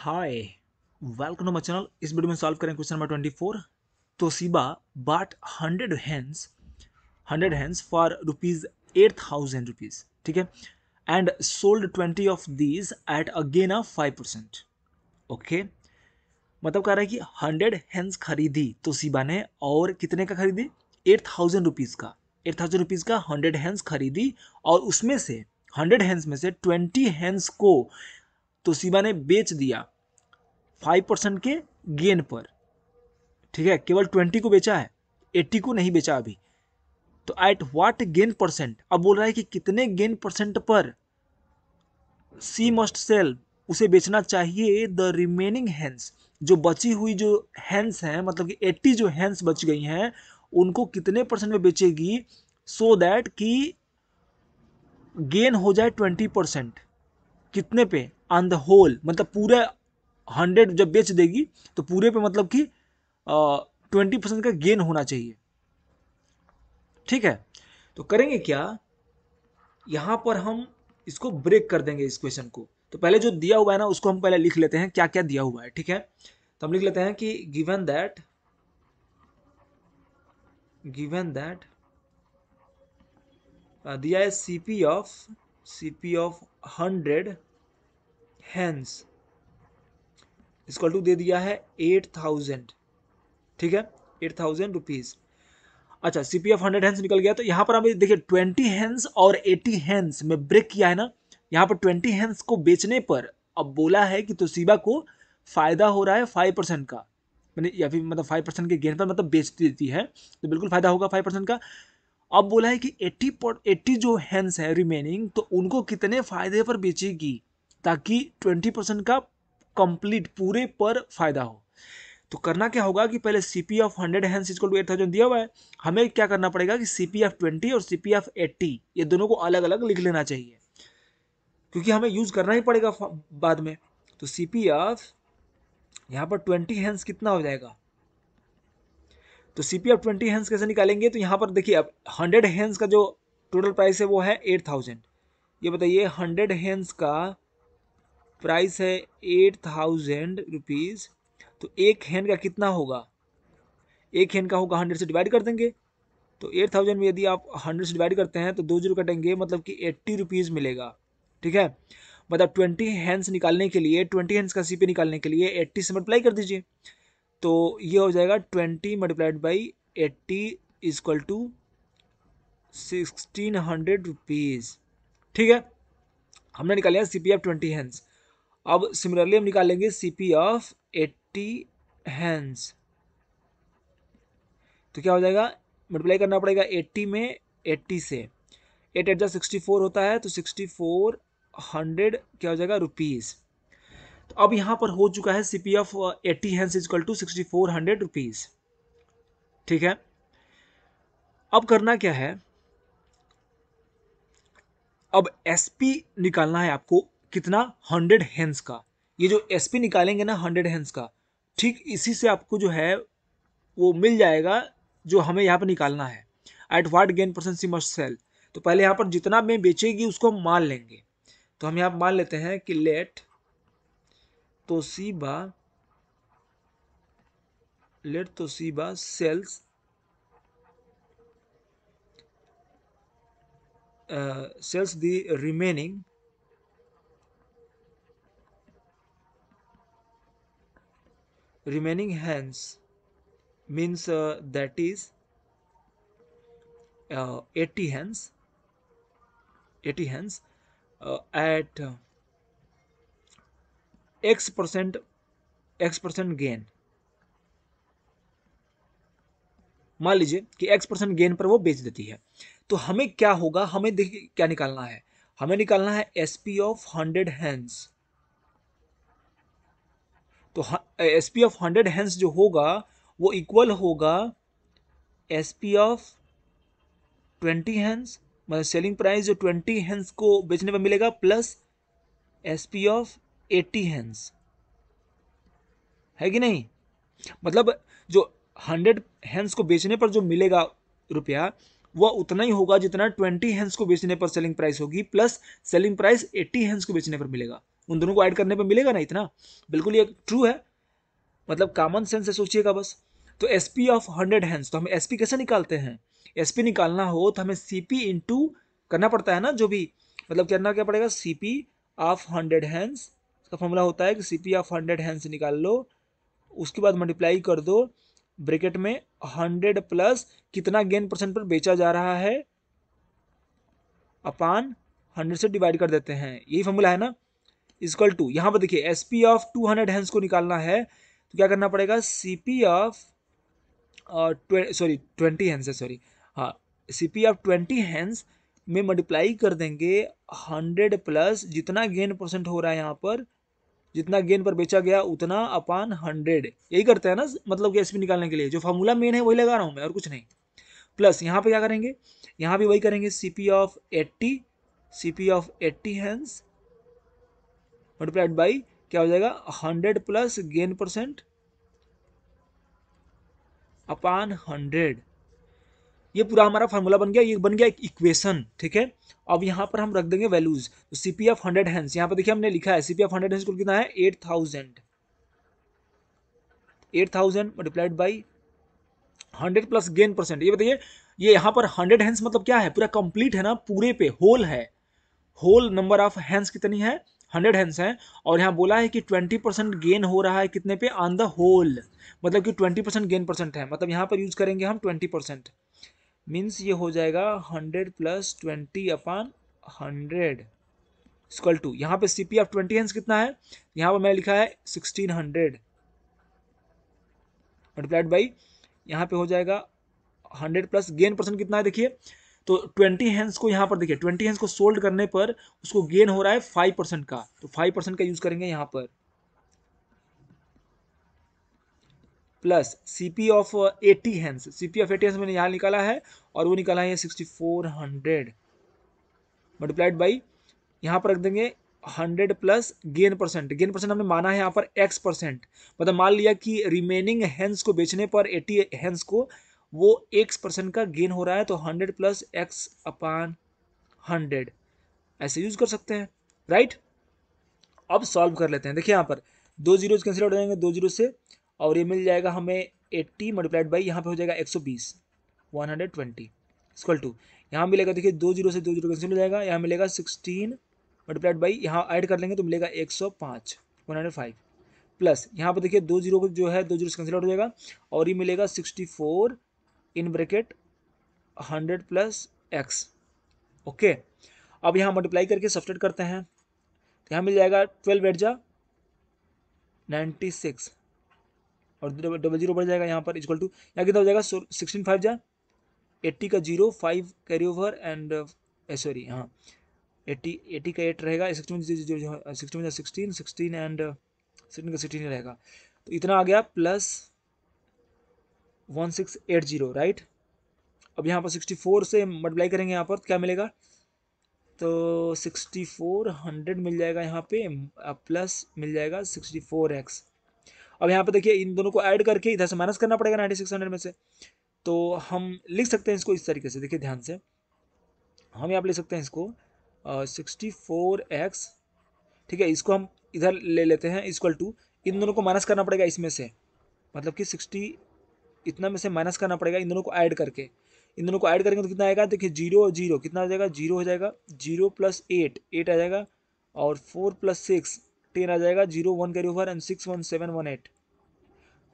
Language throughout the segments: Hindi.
hi welcome to my channel इस वीडियो में सॉल्व करें क्वेश्चन नंबर ट्वेंटी फोर तो Sheba bought hundred hens hundred hens for rupees eight thousand rupees ठीक है and sold twenty of these at a of five percent okay मतलब कह रहा है कि हंड्रेड हैंड्स खरीदी तो सिबा ने और कितने का खरीदी एट थाउजेंड रुपीज़ का एट थाउजेंड रुपीज़ का हंड्रेड हैंड्स खरीदी और उसमें से हंड्रेड हैंड्स में से ट्वेंटी हैंड्स को तोशिबा ने बेच दिया फाइव परसेंट के गेन पर ठीक है केवल ट्वेंटी को बेचा है एट्टी को नहीं बेचा अभी तो एट वाट गेन परसेंट अब बोल रहा है कि कितने गेन परसेंट पर सी मस्ट सेल उसे बेचना चाहिए द रिमेनिंग हैंड्स जो बची हुई जो हैंड्स हैं मतलब कि एट्टी जो हैंड्स बच गई हैं उनको कितने परसेंट में बेचेगी सो so दैट कि गेन हो जाए ट्वेंटी परसेंट कितने पे ऑन द होल मतलब पूरे हंड्रेड जब बेच देगी तो पूरे पे मतलब कि ट्वेंटी परसेंट का गेन होना चाहिए ठीक है तो करेंगे क्या यहाँ पर हम इसको ब्रेक कर देंगे इस क्वेश्चन को तो पहले जो दिया हुआ है ना उसको हम पहले लिख लेते हैं क्या क्या दिया हुआ है ठीक है तो हम लिख लेते हैं कि गिवन दैट गिवन दैट दिया है CP of CP of hundred hens is equal to दे दिया है एट थाउजेंड ठीक है एट थाउजेंड रुपीज़ अच्छा C P of hundred hens निकल गया तो यहां पर हमें देखिए ट्वेंटी हैंस और एटी हैंस में ब्रेक किया है ना यहां पर ट्वेंटी हैंस को बेचने पर अब बोला है कि तो सीबा को फ़ायदा हो रहा है फाइव परसेंट का मैंने या फिर मतलब फाइव परसेंट के गेन पर मतलब बेच देती है तो बिल्कुल फ़ायदा होगा फाइव परसेंट का अब बोला है कि एट्टी एट्टी जो हैंस है रिमेनिंग तो उनको कितने फ़ायदे पर बेचेगी ताकि ट्वेंटी परसेंट का कंप्लीट पूरे पर फायदा हो तो करना क्या होगा कि पहले C P of hundred hens is equal to eight thousand दिया हुआ है हमें क्या करना पड़ेगा कि सी पी ऑफ ट्वेंटी और सी पी ऑफ एट्टी ये दोनों को अलग अलग लिख लेना चाहिए क्योंकि हमें यूज़ करना ही पड़ेगा बाद में तो सी पी ऑफ यहाँ पर ट्वेंटी हैंस कितना हो जाएगा तो C P of twenty hens कैसे निकालेंगे तो यहाँ पर देखिए अब हंड्रेड हैंस का जो टोटल प्राइस है वो है एट थाउजेंड ये बताइए हंड्रेड हैंस का प्राइस है एट थाउजेंड रुपीज़ तो एक हैन का कितना होगा एक हैन का होगा हंड्रेड से डिवाइड कर देंगे तो एट थाउजेंड में यदि आप हंड्रेड से डिवाइड करते हैं तो दो जीरो कटेंगे मतलब कि एट्टी रुपीज़ मिलेगा ठीक है मतलब ट्वेंटी हैंड्स निकालने के लिए ट्वेंटी हैंड्स का पी निकालने के लिए एट्टी से मल्टीप्लाई कर दीजिए तो ये हो जाएगा twenty multiplied by eighty is equal to sixteen hundred rupees ठीक है हमने निकाल लिया C P of twenty hens अब सिमिलरली हम निकालेंगे C P of eighty hens तो क्या हो जाएगा मल्टीप्लाई करना पड़ेगा एट्टी में एट्टी से एट एट जा सिक्सटी फोर होता है तो सिक्सटी फोर हंड्रेड क्या हो जाएगा रुपीज़ तो अब यहाँ पर हो चुका है C P of eighty hens is equal to sixty four hundred rupees ठीक है अब करना क्या है अब एस पी निकालना है आपको कितना हंड्रेड हैंड्स का ये जो एस पी निकालेंगे ना हंड्रेड हैंड्स का ठीक इसी से आपको जो है वो मिल जाएगा जो हमें यहाँ पर निकालना है at what gain percent she must sell तो पहले यहाँ पर जितना में बेचेगी उसको हम मान लेंगे तो हम यहाँ मान लेते हैं कि लेट तो सीबा लेट तो सीबा sells sells the remaining remaining hands means uh, that is uh, 80 hands 80 hands uh, at x percent x percent gain मान लीजिए कि x परसेंट गेन पर वो बेच देती है तो हमें क्या होगा हमें देखिए क्या निकालना है हमें निकालना है S P of hundred hands तो S P of hundred hens जो होगा वो इक्वल होगा S P of twenty hens मतलब सेलिंग प्राइस जो ट्वेंटी हैंस को बेचने पर मिलेगा plus S P of eighty hens है कि नहीं मतलब जो हंड्रेड हैंस को बेचने पर जो मिलेगा रुपया वह उतना ही होगा जितना ट्वेंटी हैंस को बेचने पर सेलिंग प्राइस होगी plus selling price eighty hens को बेचने पर मिलेगा उन दोनों को ऐड करने पर मिलेगा ना इतना बिल्कुल ये ट्रू है मतलब कॉमन सेंस से सोचिएगा बस तो S P of hundred hands तो हम एस पी कैसे निकालते हैं एस पी निकालना हो तो हमें सी पी इंटू करना पड़ता है ना जो भी मतलब करना क्या पड़ेगा C P of hundred hands इसका फॉर्मूला होता है कि C P of hundred hands निकाल लो उसके बाद मल्टीप्लाई कर दो ब्रिकेट में हंड्रेड प्लस कितना गेन परसेंट पर बेचा जा रहा है अपान हंड्रेड से डिवाइड कर देते हैं यही फॉर्मूला है ना इजक्वल टू यहाँ पर देखिए S P of two hundred hens को निकालना है तो क्या करना पड़ेगा C P of sorry twenty hens है सॉरी हाँ C P of twenty hens में मल्टीप्लाई कर देंगे हंड्रेड प्लस जितना गेन परसेंट हो रहा है यहाँ पर जितना गेन पर बेचा गया उतना अपान हंड्रेड यही करते हैं ना मतलब कि एस निकालने के लिए जो फार्मूला मेन है वही लगा रहा हूँ मैं और कुछ नहीं प्लस यहाँ पे क्या करेंगे यहाँ भी वही करेंगे C P of eighty C P of eighty hens multiplied by क्या हो जाएगा hundred plus gain percent upon hundred ये पूरा हमारा फार्मूला बन गया ये बन गया एक इक्वेशन ठीक है अब यहाँ पर हम रख देंगे वैल्यूज तो C P of hundred hens यहाँ पर देखिए हमने लिखा है C P of hundred hens कितना है eight thousand eight thousand multiplied by hundred plus gain percent ये बताइए ये यहाँ पर हंड्रेड हैंस मतलब क्या है पूरा कंप्लीट है ना पूरे पे होल है होल नंबर ऑफ हैंस कितनी है हंड्रेड हैंड्स हैं और यहाँ बोला है कि ट्वेंटी परसेंट गेन हो रहा है कितने पे ऑन द होल मतलब कि ट्वेंटी परसेंट गेन परसेंट है मतलब यहाँ पर यूज करेंगे हम ट्वेंटी परसेंट मीन्स ये हो जाएगा hundred plus twenty upon hundred is equal to यहाँ पे C P of twenty hens कितना है यहाँ पर मैंने लिखा है सिक्सटीन हंड्रेड मल्टीप्लाइड बाई यहाँ पे हो जाएगा हंड्रेड प्लस गेन परसेंट कितना है देखिए तो ट्वेंटी हैंड्स को यहाँ पर देखिए ट्वेंटी हैंड्स को सोल्ड करने पर उसको गेन हो रहा है फाइव परसेंट का तो फाइव परसेंट का यूज करेंगे यहाँ पर plus CP of eighty hands CP of eighty hands मैंने यहाँ निकाला है और वो निकाला है sixty four hundred multiplied by यहाँ पर रख देंगे hundred plus gain percent gain percent हमने माना है यहाँ पर एक्स परसेंट मतलब मान लिया कि रिमेनिंग हैंड्स को बेचने पर एटी हैंड्स को वो एक्स परसेंट का गेन हो रहा है तो hundred plus X upon hundred ऐसे यूज़ कर सकते हैं राइट अब सॉल्व कर लेते हैं देखिए यहाँ पर दो जीरो कैंसिल हो जाएंगे दो जीरो से और ये मिल जाएगा हमें एट्टी मल्टीप्लाइड बाई यहाँ पर हो जाएगा एक सौ बीस वन हंड्रेड ट्वेंटी टू यहाँ मिलेगा देखिए दो जीरो से दो जीरो कैंसिल हो जाएगा यहाँ मिलेगा सिक्सटीन मल्टीप्लाइड बाई यहाँ ऐड कर लेंगे तो मिलेगा एक सौ पाँच वन हंड्रेड फाइव प्लस यहाँ पर देखिए दो जीरो को जो है दो जीरो से कैंसिल आउट हो जाएगा और ये मिलेगा sixty four in bracket hundred plus X okay अब यहाँ मल्टीप्लाई करके सब्सट्रेट करते हैं तो यहाँ मिल जाएगा ट्वेल्व एट जा नाइन्टी सिक्स और डबल जीरो बढ़ जाएगा यहाँ पर इजक्वल टू यहाँ कितना हो जाएगा सिक्सटीन फाइव जा एट्टी का zero five carry over and sorry हाँ एट्टी एटी का एट रहेगा सिक्सटीन सिक्सटीन एंड सिक्सटीन का सिक्सटीन रहेगा तो इतना आ गया plus one six eight zero right अब यहाँ पर सिक्सटी फोर से मल्टीप्लाई करेंगे यहाँ पर तो क्या मिलेगा तो सिक्सटी फोर हंड्रेड मिल जाएगा यहाँ पे प्लस मिल जाएगा सिक्सटी फोर एक्स अब यहाँ पर देखिए इन दोनों को ऐड करके इधर से माइनस करना पड़ेगा नाइन्टी सिक्स हंड्रेड में से तो हम लिख सकते हैं इसको इस तरीके से देखिए ध्यान से हम यहाँ पर लिख सकते हैं इसको सिक्सटी फोर एक्स ठीक है इसको हम इधर ले लेते हैं इक्वल टू इन दोनों को माइनस करना पड़ेगा इसमें से मतलब कि सिक्सटी इतना में से माइनस करना पड़ेगा इन दोनों को ऐड करके इन दोनों को ऐड करेंगे तो कितना आएगा देखिए जीरो और जीरो कितना हो जाएगा जीरो हो जाएगा जीरो प्लस एट एट आ जाएगा और फोर प्लस सिक्स टेन आ जाएगा zero one carry over and six one seven one eight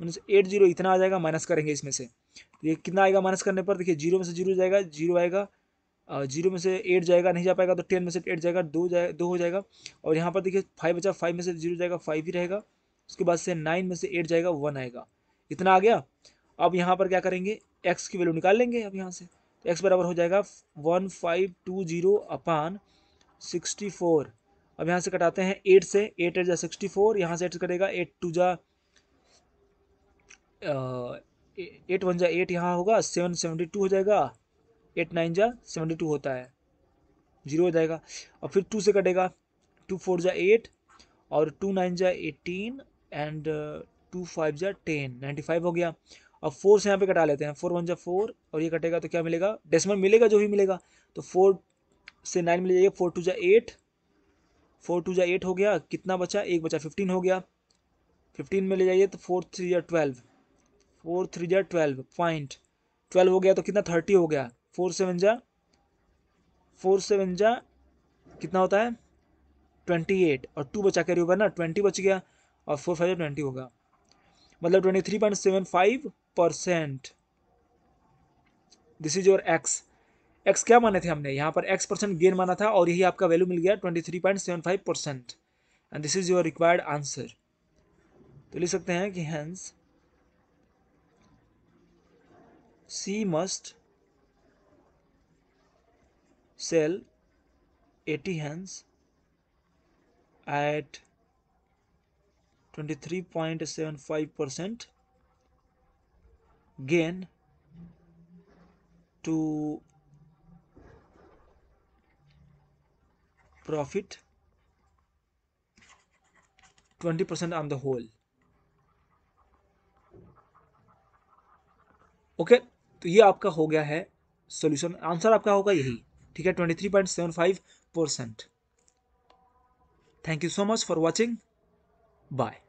उन्नीस एट जीरो इतना आ जाएगा माइनस करेंगे इसमें से तो ये कितना आएगा माइनस करने पर देखिए जीरो में से जीरो जाएगा जीरो आएगा जीरो में से एट जाएगा नहीं जा पाएगा तो टेन में से एट जाएगा दो जाए दो हो जाएगा और यहाँ पर देखिए फाइव बचा फाइव में से जीरो जाएगा फाइव ही रहेगा उसके बाद से नाइन में से एट जाएगा वन आएगा इतना आ गया अब यहाँ पर क्या करेंगे एक्स की वैल्यू निकाल लेंगे अब यहाँ से तो एक्स बराबर हो जाएगा one five two zero upon sixty four अब यहाँ से कटाते हैं एट से एट एट जा सिक्सटी फोर यहाँ से एट कटेगा एट टू जा एट वन जा एट यहाँ होगा सेवन सेवेंटी टू हो जाएगा एट नाइन जा सेवेंटी टू होता है जीरो हो जाएगा और फिर टू से कटेगा टू फोर जा एट और टू नाइन जा एटीन एंड टू फाइव जा टेन नाइन्टी फाइव हो गया अब फोर से यहाँ पे कटा लेते हैं फोर वन जब फोर और ये कटेगा तो क्या मिलेगा डेसिमल मिलेगा जो भी मिलेगा तो फोर से नाइन मिल जाएगा फोर टू जा एट फोर टू जा एट हो गया कितना बचा एक बचा फिफ्टीन हो गया फिफ्टीन में ले जाइए तो फोर थ्री या ट्वेल्व फोर थ्री जै ट्वेल्व पॉइंट ट्वेल्व हो गया तो कितना थर्टी हो गया फोर सेवन जा फोर सेवन जा कितना होता है ट्वेंटी एट और टू बचा कैरी ओवर ना ट्वेंटी बच गया और फोर फाइव ट्वेंटी होगा मतलब twenty three point seven five percent this is your X X क्या माने थे हमने यहाँ पर एक्स परसेंट गेन माना था और यही आपका वैल्यू मिल गया twenty three point seven five percent and this is your required answer तो लिख सकते हैं कि hens she must sell eighty hens at five percent gain to profit 20% on the whole okay okay, तो ये आपका हो गया है सॉल्यूशन आंसर आपका होगा यही ठीक है 23.75 percent thank you so much for watching bye